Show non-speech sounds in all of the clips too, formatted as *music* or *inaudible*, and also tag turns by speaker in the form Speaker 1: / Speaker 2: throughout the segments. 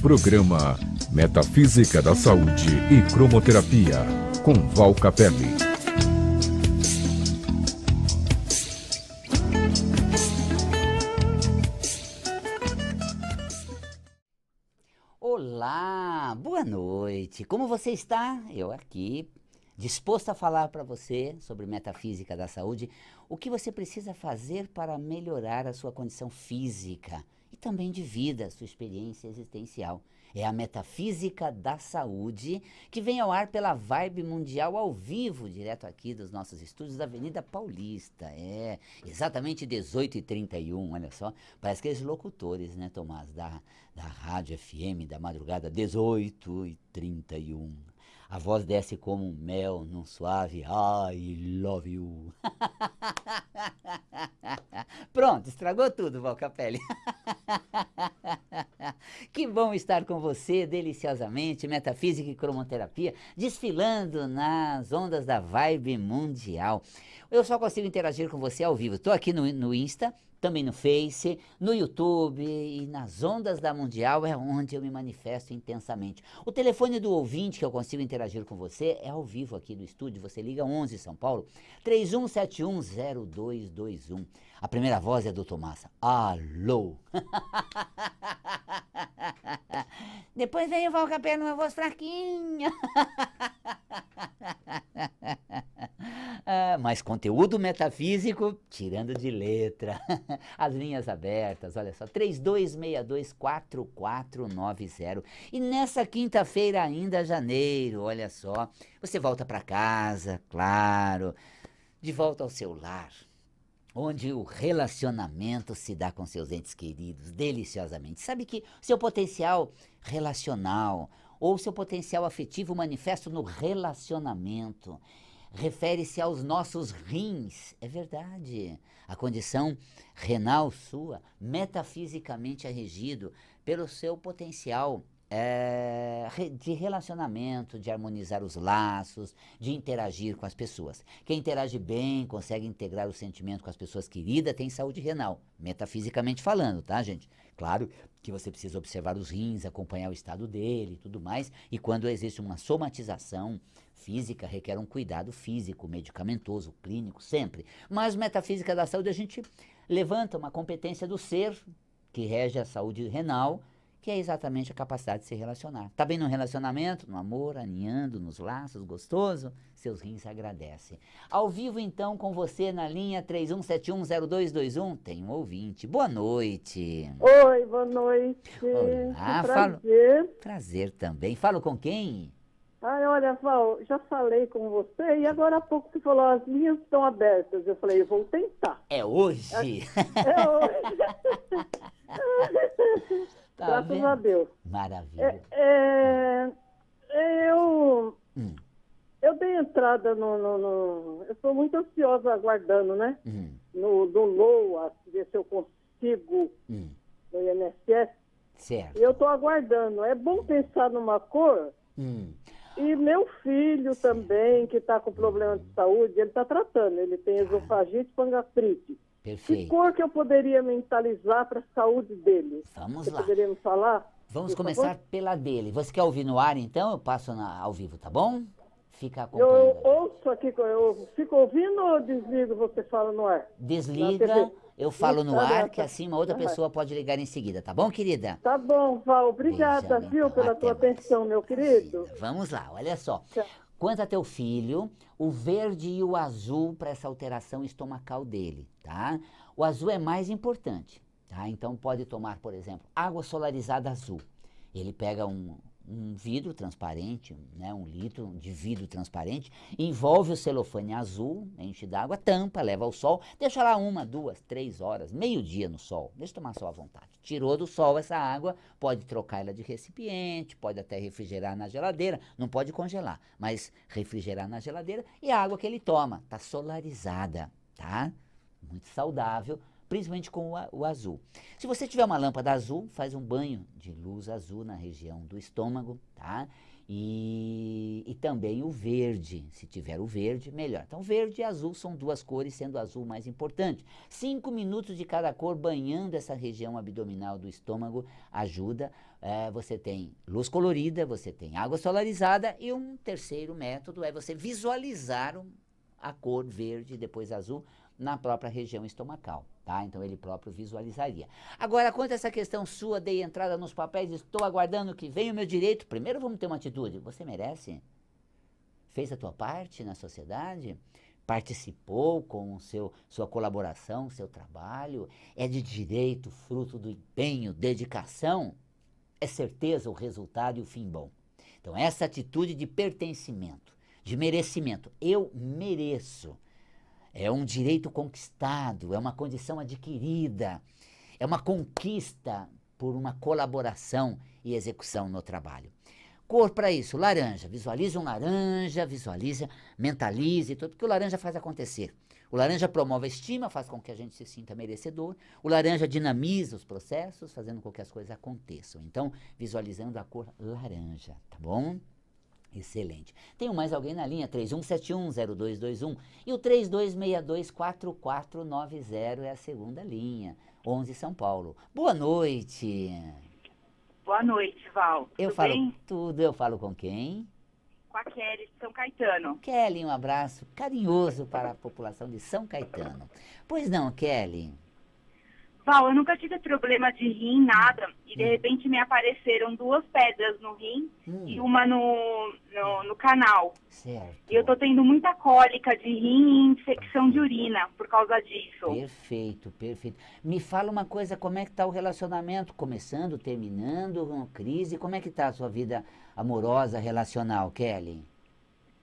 Speaker 1: Programa Metafísica da Saúde e Cromoterapia, com Val Capelli.
Speaker 2: Olá, boa noite. Como você está? Eu aqui, disposto a falar para você sobre metafísica da saúde, o que você precisa fazer para melhorar a sua condição física e também de vida, sua experiência existencial. É a Metafísica da Saúde, que vem ao ar pela Vibe Mundial ao vivo, direto aqui dos nossos estúdios da Avenida Paulista. É, exatamente 18h31, olha só. Parece que eles é locutores, né, Tomás, da, da Rádio FM da madrugada, 18h31. A voz desce como um mel num suave I love you. *laughs* Pronto, estragou tudo, Val Capelli. *laughs* que bom estar com você, deliciosamente, Metafísica e Cromoterapia, desfilando nas ondas da vibe mundial. Eu só consigo interagir com você ao vivo. Estou aqui no, no Insta, também no Face, no YouTube e nas ondas da Mundial é onde eu me manifesto intensamente. O telefone do ouvinte que eu consigo interagir com você é ao vivo aqui no estúdio. Você liga 11 São Paulo 31710221. A primeira voz é do Tomassa. Alô! *laughs* Depois vem o Val Capello, uma voz fraquinha. *laughs* mas conteúdo metafísico, tirando de letra. *laughs* As linhas abertas, olha só, 32624490. E nessa quinta-feira ainda, janeiro, olha só, você volta para casa, claro, de volta ao seu lar onde o relacionamento se dá com seus entes queridos deliciosamente. Sabe que seu potencial relacional ou seu potencial afetivo manifesto no relacionamento refere-se aos nossos rins. É verdade. A condição renal sua metafisicamente é regido pelo seu potencial é, de relacionamento, de harmonizar os laços, de interagir com as pessoas. Quem interage bem consegue integrar o sentimento com as pessoas queridas, tem saúde renal, metafisicamente falando, tá, gente? Claro que você precisa observar os rins, acompanhar o estado dele e tudo mais, e quando existe uma somatização física, requer um cuidado físico, medicamentoso, clínico, sempre. Mas metafísica da saúde, a gente levanta uma competência do ser que rege a saúde renal que é exatamente a capacidade de se relacionar. Está bem no relacionamento, no amor, aninhando, nos laços, gostoso? Seus rins agradecem. Ao vivo, então, com você na linha 31710221, tem um ouvinte. Boa noite.
Speaker 1: Oi, boa noite. Olá, prazer. Falo... Prazer
Speaker 2: também. Falo com quem?
Speaker 1: Ai, olha, Val, já falei com você e agora há pouco você falou, as linhas estão abertas. Eu falei, eu vou tentar.
Speaker 2: É hoje. É, é hoje.
Speaker 1: *laughs* *laughs* Tá Graças vendo? a Deus.
Speaker 2: Maravilha.
Speaker 1: É, é, eu, hum. eu dei entrada no, no, no Eu estou muito ansiosa aguardando, né? Hum. No, no LOA, ver se eu consigo hum. no INSS. Certo. Eu estou aguardando. É bom pensar numa cor. Hum. E meu filho certo. também, que está com problema de saúde, ele está tratando. Ele tem tá. esofagite e pangastrite. Perfeito. Que cor que eu poderia mentalizar para a saúde dele? Vamos Você lá. poderia me falar? Vamos começar favor?
Speaker 2: pela dele. Você quer ouvir no ar, então? Eu passo na, ao vivo, tá bom? Fica acompanhando.
Speaker 1: Eu ouço aqui, eu fico ouvindo ou desligo, você fala no ar? Desliga, eu falo no ar, que assim uma outra pessoa
Speaker 2: pode ligar em seguida, tá bom, querida?
Speaker 1: Tá bom, Val, obrigada, Beijão, viu, pela tua atenção, meu querido.
Speaker 2: Vamos lá, olha só. Tchau. Quanto a teu filho, o verde e o azul para essa alteração estomacal dele, tá? O azul é mais importante, tá? Então pode tomar, por exemplo, água solarizada azul. Ele pega um, um vidro transparente, né, um litro de vidro transparente, envolve o celofane azul, enche d'água, tampa, leva ao sol, deixa lá uma, duas, três horas, meio dia no sol, deixa tomar sol à vontade. Tirou do sol essa água, pode trocar ela de recipiente, pode até refrigerar na geladeira, não pode congelar, mas refrigerar na geladeira e a água que ele toma está solarizada, tá? Muito saudável principalmente com o, azul. Se você tiver uma lâmpada azul, faz um banho de luz azul na região do estômago, tá? E, e também o verde, se tiver o verde, melhor. Então, verde e azul são duas cores, sendo o azul mais importante. Cinco minutos de cada cor banhando essa região abdominal do estômago ajuda. É, você tem luz colorida, você tem água solarizada e um terceiro método é você visualizar um, a cor verde depois azul na própria região estomacal. Tá? Então ele próprio visualizaria. Agora, quanto a essa questão sua, dei entrada nos papéis, estou aguardando que venha o meu direito. Primeiro vamos ter uma atitude. Você merece? Fez a tua parte na sociedade? Participou com o seu, sua colaboração, seu trabalho? É de direito, fruto do empenho, dedicação? É certeza o resultado e o fim bom. Então, essa atitude de pertencimento, de merecimento. Eu mereço é um direito conquistado, é uma condição adquirida, é uma conquista por uma colaboração e execução no trabalho. Cor para isso, laranja. Visualiza um laranja, visualiza, mentalize tudo, porque o laranja faz acontecer. O laranja promove a estima, faz com que a gente se sinta merecedor. O laranja dinamiza os processos, fazendo com que as coisas aconteçam. Então, visualizando a cor laranja, tá bom? Excelente. Tenho mais alguém na linha 31710221 e o 32624490 é a segunda linha, 11 São Paulo. Boa noite. Boa noite,
Speaker 3: Val. Tudo eu falo bem?
Speaker 2: tudo, eu falo com quem? Com a Kelly de São Caetano. Kelly, um abraço carinhoso para a população de São Caetano. Pois não, Kelly?
Speaker 3: pessoal, eu nunca tive problema de rim, nada. E de hum. repente me apareceram duas pedras no rim hum. e uma no, no, no, canal. Certo. E eu tô tendo muita cólica de rim e infecção de urina por causa disso.
Speaker 2: Perfeito, perfeito. Me fala uma coisa, como é que tá o relacionamento? Começando, terminando, com crise? Como é que tá a sua vida amorosa, relacional, Kelly?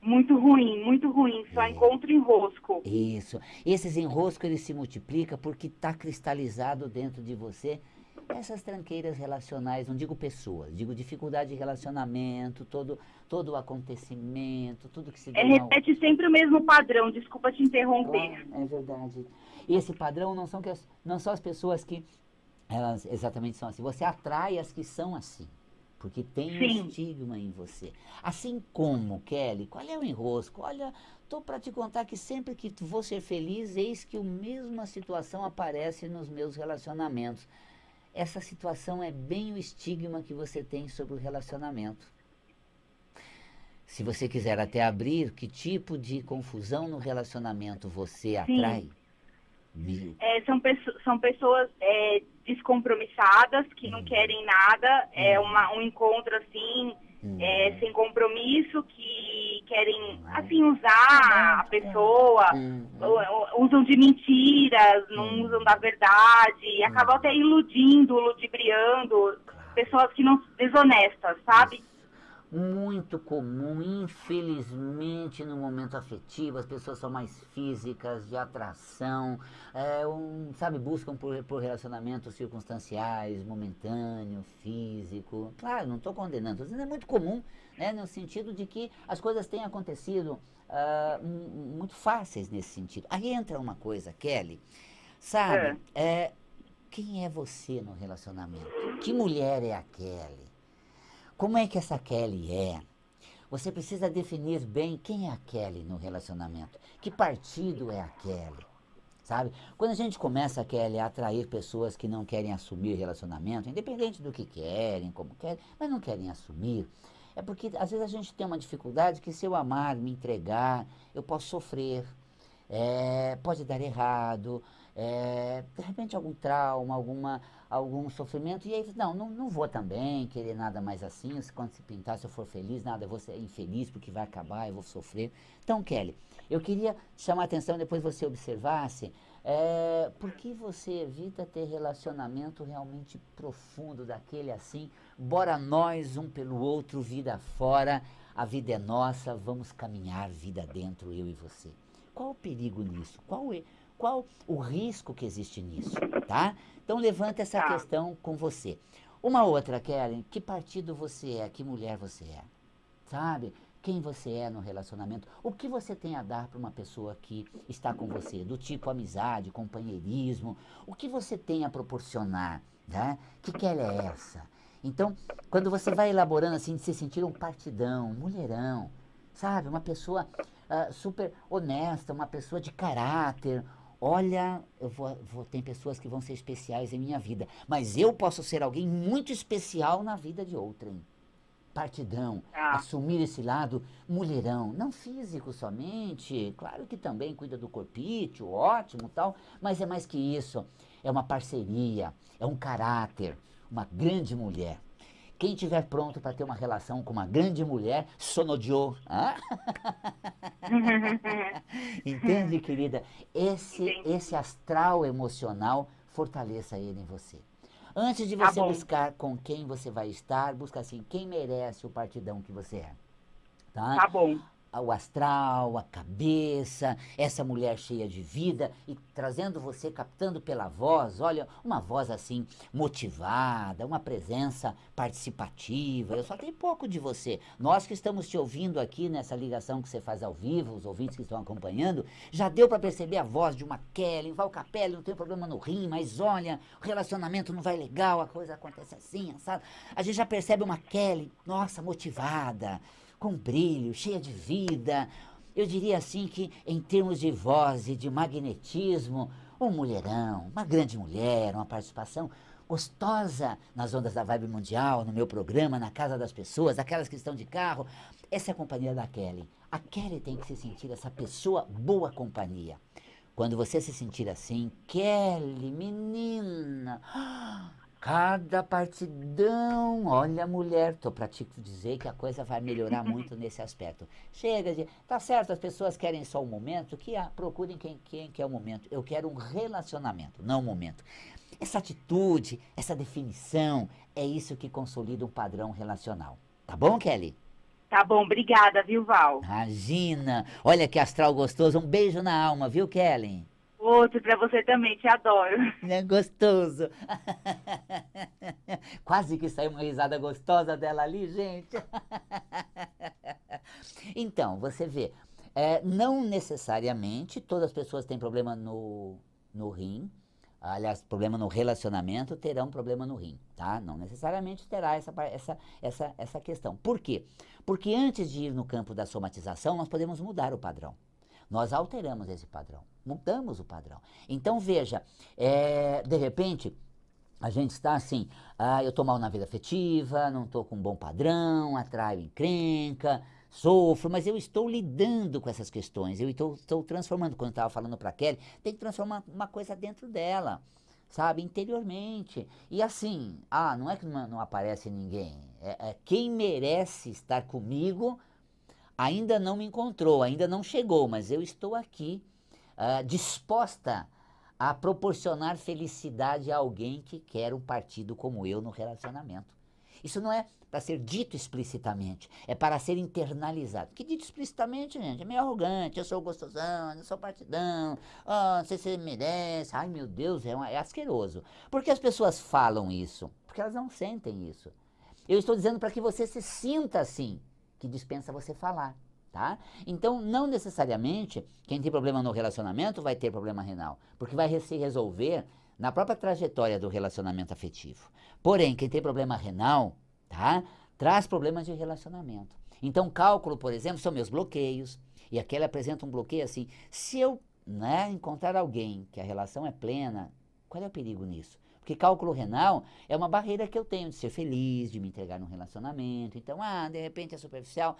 Speaker 3: Muito ruim,
Speaker 2: muito ruim, só é. encontro enrosco. Isso. Esses enroscos eles se multiplicam porque está cristalizado dentro de você essas tranqueiras relacionais, não digo pessoas, digo dificuldade de relacionamento, todo, todo o acontecimento, tudo que se é, repete
Speaker 3: sempre o mesmo padrão, desculpa te interromper.
Speaker 2: Ah, é verdade. Esse padrão não são que as, não são as pessoas que elas exatamente são assim. Você atrai as que são assim. Porque tem Sim. um estigma em você. Assim como, Kelly, qual é o enrosco? Olha, estou para te contar que sempre que vou ser feliz, eis que a mesma situação aparece nos meus relacionamentos. Essa situação é bem o estigma que você tem sobre o relacionamento. Se você quiser até abrir, que tipo de confusão no relacionamento você Sim. atrai?
Speaker 3: É, são, pessoas, são pessoas é, descompromissadas, que não hum. querem nada, é hum. uma, um encontro assim, hum. é, sem compromisso, que querem assim usar a pessoa, usam de mentiras, não usam da verdade, acabam até iludindo, ludibriando, pessoas que não desonestas, sabe?
Speaker 2: muito comum, infelizmente, no momento afetivo, as pessoas são mais físicas, de atração, é, um, sabe, buscam por, por relacionamentos circunstanciais, momentâneo, físico. Claro, não estou condenando, estou é muito comum, né, no sentido de que as coisas têm acontecido uh, muito fáceis nesse sentido. Aí entra uma coisa, Kelly, sabe, é. É, quem é você no relacionamento? Que mulher é a Kelly? Como é que essa Kelly é? Você precisa definir bem quem é a Kelly no relacionamento. Que partido é a Kelly? Sabe? Quando a gente começa, Kelly, a atrair pessoas que não querem assumir relacionamento, independente do que querem, como querem, mas não querem assumir, é porque às vezes a gente tem uma dificuldade que se eu amar, me entregar, eu posso sofrer, é, pode dar errado, é, de repente algum trauma, alguma algum sofrimento, e aí, não, não, não vou também querer nada mais assim, quando se pintar, se eu for feliz, nada, eu vou ser infeliz, porque vai acabar, eu vou sofrer. Então, Kelly, eu queria chamar a atenção, depois você observasse, é, por que você evita ter relacionamento realmente profundo, daquele assim, bora nós um pelo outro, vida fora, a vida é nossa, vamos caminhar vida dentro, eu e você. Qual o perigo nisso? Qual é qual o risco que existe nisso, tá? Então levanta essa tá. questão com você. Uma outra, Karen, que partido você é, que mulher você é, sabe? Quem você é no relacionamento, o que você tem a dar para uma pessoa que está com você, do tipo amizade, companheirismo, o que você tem a proporcionar, né? Que que ela é essa? Então, quando você vai elaborando assim, de se sentir um partidão, um mulherão, sabe? Uma pessoa uh, super honesta, uma pessoa de caráter, olha, eu vou, vou, tem pessoas que vão ser especiais em minha vida, mas eu posso ser alguém muito especial na vida de outrem. Partidão, ah. assumir esse lado mulherão, não físico somente, claro que também cuida do corpite, ótimo tal, mas é mais que isso, é uma parceria, é um caráter, uma grande mulher. Quem estiver pronto para ter uma relação com uma grande mulher, sonodiou. *laughs* Entende, querida? Esse, esse astral emocional, fortaleça ele em você. Antes de tá você tá buscar com quem você vai estar, busca assim quem merece o partidão que você é. Tá, tá bom o astral, a cabeça, essa mulher cheia de vida e trazendo você, captando pela voz, olha, uma voz assim motivada, uma presença participativa. Eu só tenho pouco de você. Nós que estamos te ouvindo aqui nessa ligação que você faz ao vivo, os ouvintes que estão acompanhando, já deu para perceber a voz de uma Kelly, Valcapelli, não tem problema no rim, mas olha, o relacionamento não vai legal, a coisa acontece assim, sabe? A gente já percebe uma Kelly, nossa, motivada com brilho, cheia de vida. Eu diria assim que, em termos de voz e de magnetismo, um mulherão, uma grande mulher, uma participação gostosa nas ondas da Vibe Mundial, no meu programa, na casa das pessoas, aquelas que estão de carro. Essa é a companhia da Kelly. A Kelly tem que se sentir essa pessoa boa companhia. Quando você se sentir assim, Kelly, menina, Cada partidão, olha mulher, tô para te dizer que a coisa vai melhorar *laughs* muito nesse aspecto. Chega de, tá certo, as pessoas querem só o um momento, que procurem quem, quem quer o um momento. Eu quero um relacionamento, não um momento. Essa atitude, essa definição, é isso que consolida um padrão relacional. Tá bom, Kelly?
Speaker 3: Tá bom, obrigada, viu, Val?
Speaker 2: Imagina. Olha que astral gostoso. Um beijo na alma, viu, Kelly? Outro para você também, te adoro. É gostoso. *laughs* Quase que saiu uma risada gostosa dela ali, gente. *laughs* Então, você vê, é, não necessariamente todas as pessoas têm problema no, no rim, aliás, problema no relacionamento, terão problema no rim, tá? Não necessariamente terá essa, essa, essa, essa questão. Por quê? Porque antes de ir no campo da somatização, nós podemos mudar o padrão. Nós alteramos esse padrão mudamos o padrão. Então veja, é, de repente a gente está assim, ah, eu estou mal na vida afetiva, não estou com um bom padrão, atraio encrenca, sofro, mas eu estou lidando com essas questões, eu estou, estou transformando. Quando eu estava falando para Kelly, tem que transformar uma coisa dentro dela, sabe, interiormente. E assim, ah, não é que não, não aparece ninguém, é, é, quem merece estar comigo ainda não me encontrou, ainda não chegou, mas eu estou aqui uh, disposta a proporcionar felicidade a alguém que quer um partido como eu no relacionamento. Isso não é para ser dito explicitamente, é para ser internalizado. Que dito explicitamente, gente, é meio arrogante, eu sou gostosão, eu sou partidão, oh, não sei se merece, ai meu Deus, é, um, é asqueroso. Por que as pessoas falam isso? Porque elas não sentem isso. Eu estou dizendo para que você se sinta assim, que dispensa você falar tá? Então, não necessariamente quem tem problema no relacionamento vai ter problema renal, porque vai se resolver na própria trajetória do relacionamento afetivo. Porém, quem tem problema renal, tá? Traz problemas de relacionamento. Então, cálculo, por exemplo, são meus bloqueios. E aqui apresenta um bloqueio assim: se eu né, encontrar alguém que a relação é plena, qual é o perigo nisso? Porque cálculo renal é uma barreira que eu tenho de ser feliz, de me entregar num relacionamento. Então, ah, de repente é superficial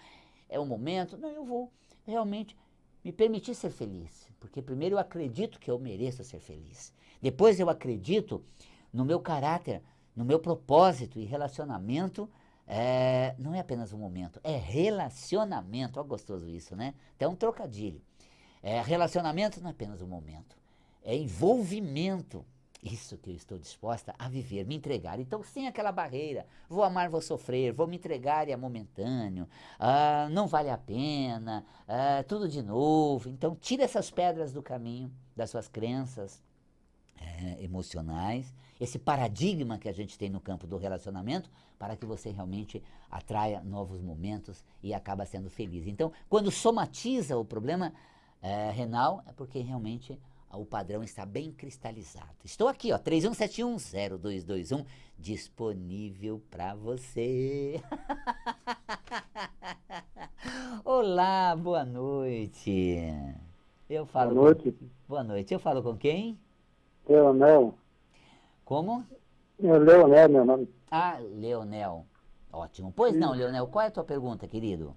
Speaker 2: é o momento. Não, eu vou realmente me permitir ser feliz, porque primeiro eu acredito que eu mereço ser feliz. Depois eu acredito no meu caráter, no meu propósito e relacionamento. É, não é apenas um momento, é relacionamento. Olha gostoso isso, né? Até um trocadilho. É, relacionamento não é apenas um momento, é envolvimento isso que eu estou disposta a viver, me entregar. Então, sem aquela barreira, vou amar, vou sofrer, vou me entregar e é momentâneo, ah, não vale a pena, ah, tudo de novo. Então, tira essas pedras do caminho, das suas crenças é, emocionais, esse paradigma que a gente tem no campo do relacionamento, para que você realmente atraia novos momentos e acaba sendo feliz. Então, quando somatiza o problema é, renal, é porque realmente o padrão está bem cristalizado. Estou aqui, ó, 31710221, disponível para você. *laughs* Olá, boa noite. Eu falo Boa noite. Com... Boa noite. Eu falo com quem?
Speaker 1: Leonel. Como? Eu, é, Leonel, meu nome.
Speaker 2: Ah, Leonel. Ótimo. Pois não, Leonel, qual é a tua pergunta, querido?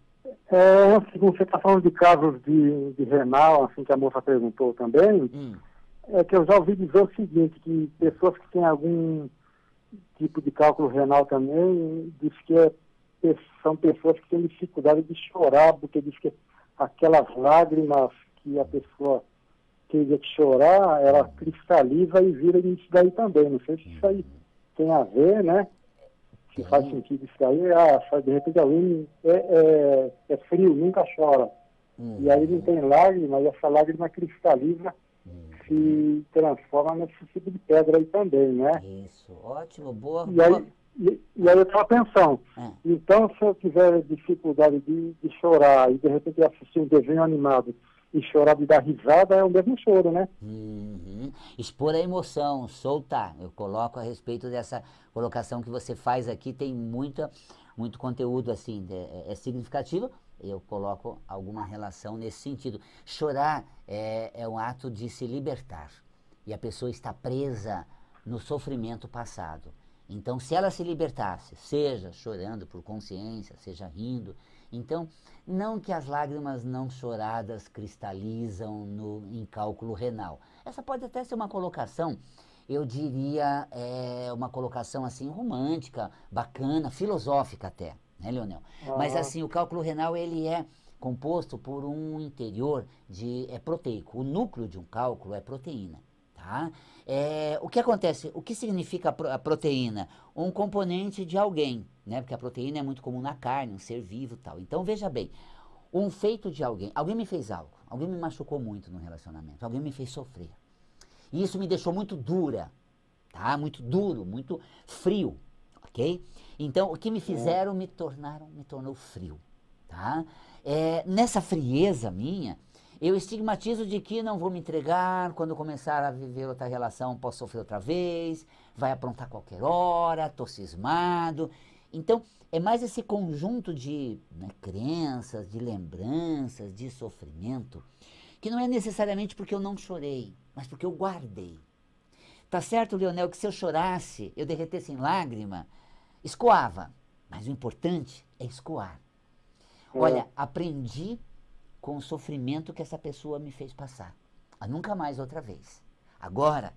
Speaker 1: É, assim, você está falando de casos de, de, renal, assim que a moça perguntou também, hum. é que eu já ouvi dizer o seguinte, que pessoas que têm algum tipo de cálculo renal também, diz que é, são pessoas que têm dificuldade de chorar, porque diz que aquelas lágrimas que a pessoa queria que chorar, ela cristaliza e vira isso daí também. Não sei se isso aí uhum. tem a ver, né? se faz uhum. sentido isso daí, é, ah, de repente alguém é, é, é frio, nunca chora. Uhum. E aí não uhum. tem lágrima, e essa lágrima cristaliza uhum. se transforma nesse tipo de pedra aí também, né? Isso,
Speaker 2: ótimo, boa. E boa. aí,
Speaker 1: e, e aí eu estava pensando, é. então se eu tiver dificuldade de, de chorar e de repente assistir um desenho animado, e chorar de dar risada é o mesmo choro, né?
Speaker 2: Uhum. Expor a emoção, soltar. Eu coloco a respeito dessa colocação que você faz aqui, tem muita, muito conteúdo assim, é, é significativo. Eu coloco alguma relação nesse sentido. Chorar é, é um ato de se libertar. E a pessoa está presa no sofrimento passado. Então, se ela se libertasse, seja chorando por consciência, seja rindo, então, não que as lágrimas não choradas cristalizam no, em cálculo renal. Essa pode até ser uma colocação, eu diria, é, uma colocação assim romântica, bacana, filosófica até, né, Leonel? Mas ah. assim, o cálculo renal ele é composto por um interior de é proteico. O núcleo de um cálculo é proteína. Tá? É, o que acontece? O que significa a, proteína? Um componente de alguém, né? Porque a proteína é muito comum na carne, um ser vivo tal. Então veja bem, um feito de alguém. Alguém me fez algo, alguém me machucou muito no relacionamento, alguém me fez sofrer. E isso me deixou muito dura, tá? Muito duro, muito frio, ok? Então o que me fizeram me tornaram, me tornou frio, tá? É, nessa frieza minha, eu estigmatizo de que não vou me entregar, quando começar a viver outra relação posso sofrer outra vez, vai aprontar qualquer hora, estou cismado. Então, é mais esse conjunto de né, crenças, de lembranças, de sofrimento, que não é necessariamente porque eu não chorei, mas porque eu guardei. Tá certo, Leonel, que se eu chorasse, eu derretesse em lágrima, escoava. Mas o importante é escoar. Hum. Olha, aprendi com o sofrimento que essa pessoa me fez passar. A ah, nunca mais outra vez. Agora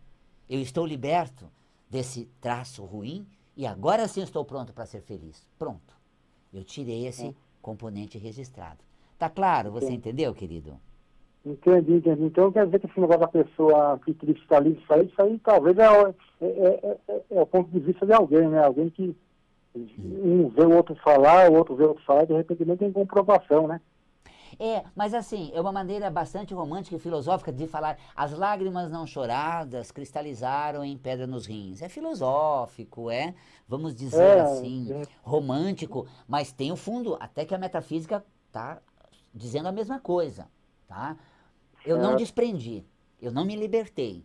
Speaker 2: eu estou liberto desse traço ruim e agora sim estou pronto para ser feliz. Pronto. Eu tirei esse é. componente registrado. Tá claro? Você entendeu, querido?
Speaker 1: Entendi, entendi. Então quer dizer que esse negócio da pessoa que cristaliza isso aí, isso aí talvez é, é é, é, é, é o ponto de vista de alguém, né? Alguém que uhum. um vê o outro falar, o outro vê o outro falar, de repente não tem comprovação, né?
Speaker 2: É, mas assim, é uma maneira bastante romântica e filosófica de falar as lágrimas não choradas cristalizaram em pedra nos rins. É filosófico, é, vamos dizer é, assim, é. romântico, mas tem o fundo, até que a metafísica tá dizendo a mesma coisa, tá? Eu é. não desprendi, eu não me libertei.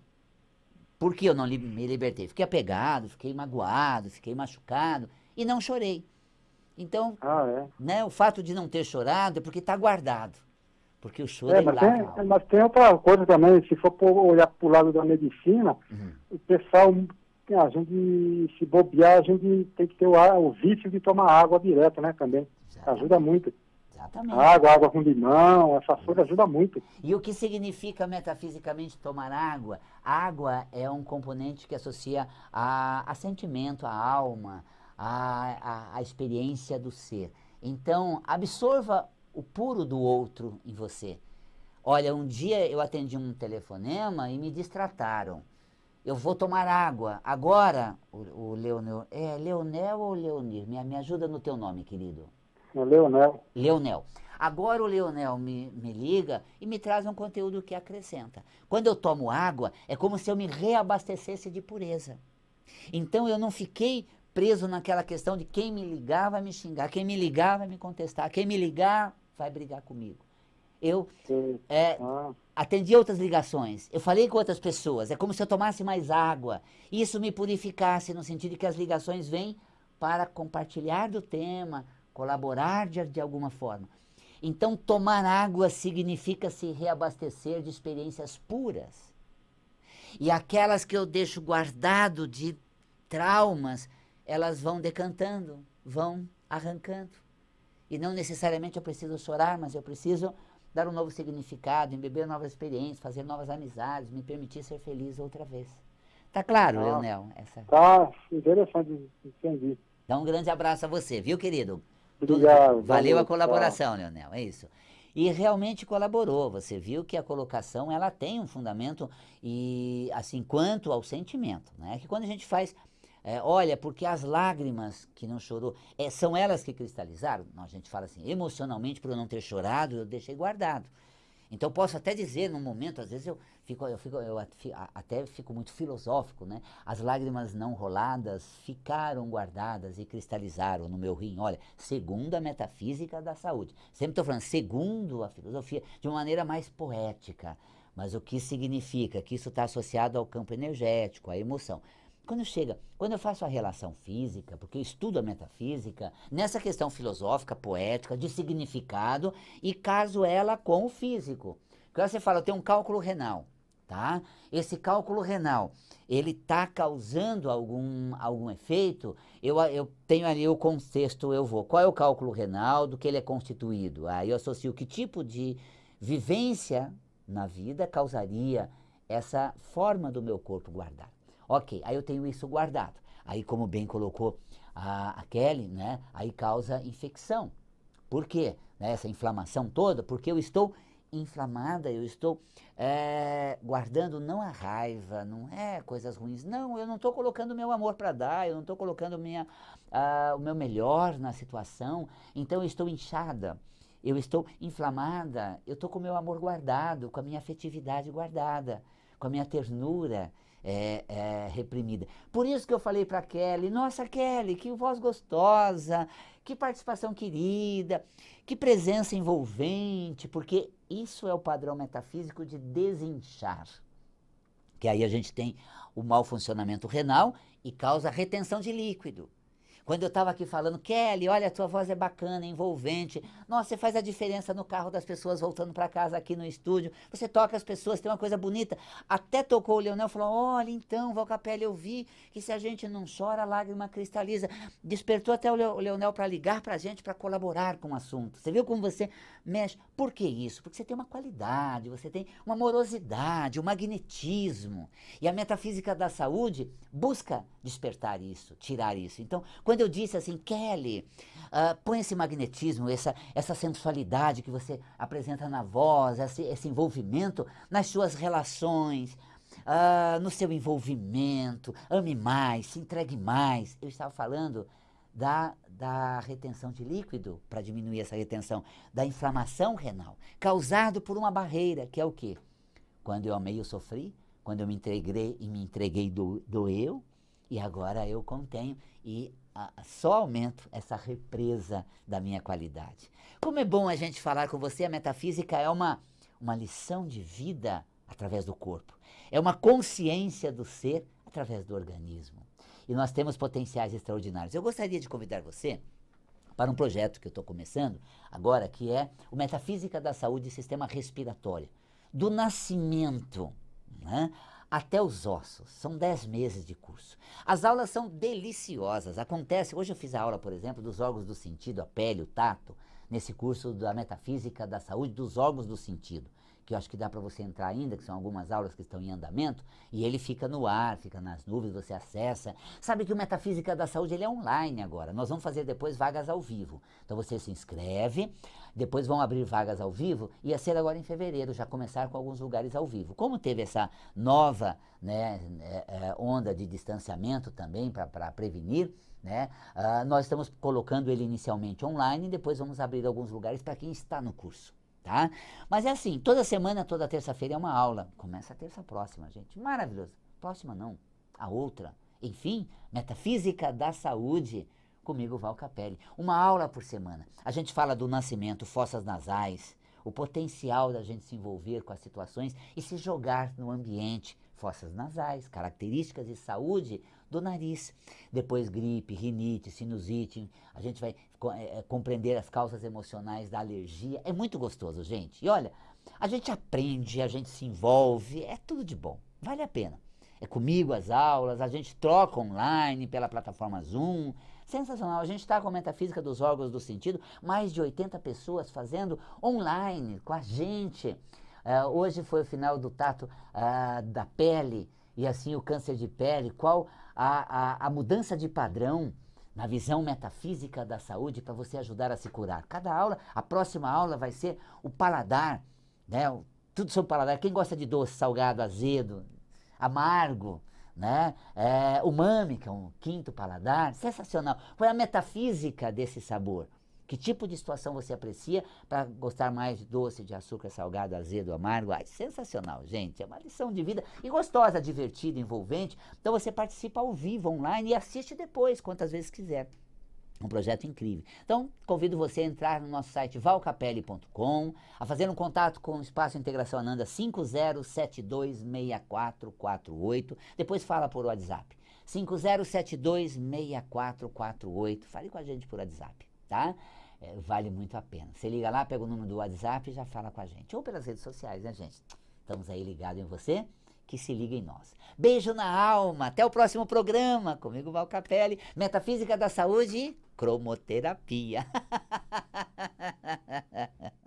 Speaker 2: Por que eu não li me libertei? Fiquei apegado, fiquei magoado, fiquei machucado e não chorei. Então, ah, é. né, o fato de não ter chorado é porque está guardado. Porque o choro é, é mas, tem,
Speaker 1: mas tem outra coisa também, se for olhar para o lado da medicina, uhum. o pessoal, a gente se bobear, a gente tem que ter o, o vício de tomar água direto, né, também. Exatamente. Ajuda muito.
Speaker 2: Exatamente. Água, água com limão,
Speaker 1: essas uhum. coisas ajuda muito.
Speaker 2: E o que significa metafisicamente tomar água? Água é um componente que associa a, a sentimento, a alma, a, a, a experiência do ser. Então, absorva o puro do outro em você. Olha, um dia eu atendi um telefonema e me distrataram. Eu vou tomar água. Agora, o, o Leonel. É Leonel ou Leonir? Me, me ajuda no teu nome, querido. É Leonel. Leonel. Agora o Leonel me, me liga e me traz um conteúdo que acrescenta. Quando eu tomo água, é como se eu me reabastecesse de pureza. Então eu não fiquei preso naquela questão de quem me ligar vai me xingar, quem me ligar vai me contestar, quem me ligar vai brigar comigo. Eu é, ah. atendi outras ligações, eu falei com outras pessoas, é como se eu tomasse mais água. Isso me purificasse no sentido de que as ligações vêm para compartilhar do tema, colaborar de, de alguma forma. Então, tomar água significa se reabastecer de experiências puras. E aquelas que eu deixo guardado de traumas, elas vão decantando, vão arrancando. E não necessariamente eu preciso chorar, mas eu preciso dar um novo significado, embeber novas experiências, fazer novas amizades, me permitir ser feliz outra vez. Tá claro, Leonel? Essa...
Speaker 1: Tá interessante, entendi.
Speaker 2: Dá um grande abraço a você, viu, querido?
Speaker 1: Obrigado. Tudo... Valeu a colaboração,
Speaker 2: tá. Leonel, é isso. E realmente colaborou, você viu que a colocação ela tem um fundamento e assim quanto ao sentimento, né? Que quando a gente faz é, olha, porque as lágrimas que não chorou, é, são elas que cristalizaram? Não, a gente fala assim, emocionalmente, por eu não ter chorado, eu deixei guardado. Então posso até dizer, num momento, às vezes eu fico, eu fico, eu até fico muito filosófico, né? As lágrimas não roladas ficaram guardadas e cristalizaram no meu rim. Olha, segundo a metafísica da saúde. Sempre estou falando segundo a filosofia, de uma maneira mais poética. Mas o que significa? Que isso está associado ao campo energético, à emoção. Quando chega, quando eu faço a relação física, porque estudo a metafísica, nessa questão filosófica, poética, de significado, e caso ela com o físico. Porque você fala, eu tenho um cálculo renal, tá? Esse cálculo renal, ele está causando algum, algum efeito? Eu, eu tenho ali o contexto, eu vou. Qual é o cálculo renal, do que ele é constituído? Aí eu associo que tipo de vivência na vida causaria essa forma do meu corpo guardar. Ok, aí eu tenho isso guardado. Aí, como bem colocou a, a Kelly, né, aí causa infecção. Por quê? Né, essa inflamação toda, porque eu estou inflamada, eu estou é, guardando não a raiva, não é coisas ruins, não, eu não estou colocando meu amor para dar, eu não estou colocando minha, uh, o meu melhor na situação, então eu estou inchada, eu estou inflamada, eu estou com o meu amor guardado, com a minha afetividade guardada, com a minha ternura, é, é, reprimida. Por isso que eu falei para Kelly, nossa Kelly, que voz gostosa, que participação querida, que presença envolvente, porque isso é o padrão metafísico de desinchar. Que aí a gente tem o mau funcionamento renal e causa retenção de líquido. Quando eu estava aqui falando, Kelly, olha, a tua voz é bacana, é envolvente. Nossa, você faz a diferença no carro das pessoas voltando para casa aqui no estúdio. Você toca as pessoas, tem uma coisa bonita. Até tocou o Leonel falou: olha, então, Valcapelli, eu vi que se a gente não chora, a lágrima cristaliza. Despertou até o Leonel para ligar para a gente, para colaborar com o assunto. Você viu como você mexe? Por que isso? Porque você tem uma qualidade, você tem uma morosidade, um magnetismo. E a metafísica da saúde busca despertar isso, tirar isso. Então, quando quando eu disse assim, Kelly, uh, põe esse magnetismo, essa, essa sensualidade que você apresenta na voz, esse, esse envolvimento nas suas relações, uh, no seu envolvimento, ame mais, se entregue mais. Eu estava falando da, da retenção de líquido, para diminuir essa retenção, da inflamação renal, causado por uma barreira, que é o quê? Quando eu amei, eu sofri. Quando eu me entreguei e me entreguei do, do eu, e agora eu contenho e ah, só aumento essa represa da minha qualidade. Como é bom a gente falar com você, a metafísica é uma, uma lição de vida através do corpo, é uma consciência do ser através do organismo. E nós temos potenciais extraordinários. Eu gostaria de convidar você para um projeto que eu estou começando agora, que é o Metafísica da Saúde e Sistema Respiratório. Do nascimento né, até os ossos. São 10 meses de curso. As aulas são deliciosas. Acontece, hoje eu fiz a aula, por exemplo, dos órgãos do sentido, a pele, o tato, nesse curso da metafísica da saúde dos órgãos do sentido que acho que dá para você entrar ainda, que são algumas aulas que estão em andamento, e ele fica no ar, fica nas nuvens, você acessa. Sabe que o Metafísica da Saúde ele é online agora. Nós vamos fazer depois vagas ao vivo. Então você se inscreve, depois vão abrir vagas ao vivo, ia ser agora em fevereiro, já começar com alguns lugares ao vivo. Como teve essa nova né, é, é, onda de distanciamento também para prevenir, né? Uh, nós estamos colocando ele inicialmente online, e depois vamos abrir alguns lugares para quem está no curso tá? Mas é assim, toda semana, toda terça-feira é uma aula. Começa a terça próxima, gente. Maravilhoso. Próxima não, a outra. Enfim, Metafísica da Saúde, comigo Val Capelli. Uma aula por semana. A gente fala do nascimento, fossas nasais, o potencial da gente se envolver com as situações e se jogar no ambiente, fossas nasais, características de saúde do nariz. Depois gripe, rinite, sinusite, a gente vai é, é, compreender as causas emocionais da alergia. É muito gostoso, gente. E olha, a gente aprende, a gente se envolve, é tudo de bom. Vale a pena. É comigo as aulas, a gente troca online pela plataforma Zoom. Sensacional. A gente está com a Metafísica dos Órgãos do Sentido, mais de 80 pessoas fazendo online com a gente. Uh, hoje foi o final do tato uh, da pele e assim o câncer de pele. Qual a, a, a mudança de padrão na visão metafísica da saúde para você ajudar a se curar. Cada aula, a próxima aula vai ser o paladar, né? O, tudo sobre o paladar. Quem gosta de doce, salgado, azedo, amargo, né? É, umami, que é um quinto paladar, sensacional. Qual é a metafísica desse sabor? Que tipo de situação você aprecia para gostar mais de doce, de açúcar, salgado, azedo, amargo? Ai, sensacional, gente. É uma lição de vida e gostosa, divertida, envolvente. Então você participa ao vivo, online e assiste depois, quantas vezes quiser. Um projeto incrível. Então, convido você a entrar no nosso site valcapelli.com, a fazer um contato com o Espaço Integração Ananda 50726448. Depois fala por WhatsApp. 50726448. Fale com a gente por WhatsApp, tá? é, vale muito a pena. Você liga lá, pega o número do WhatsApp e já fala com a gente. Ou pelas redes sociais, né, gente? Estamos aí ligados em você, que se liga em nós. Beijo na alma, até o próximo programa. Comigo, Val Capelli, Metafísica da Saúde e Cromoterapia. *laughs*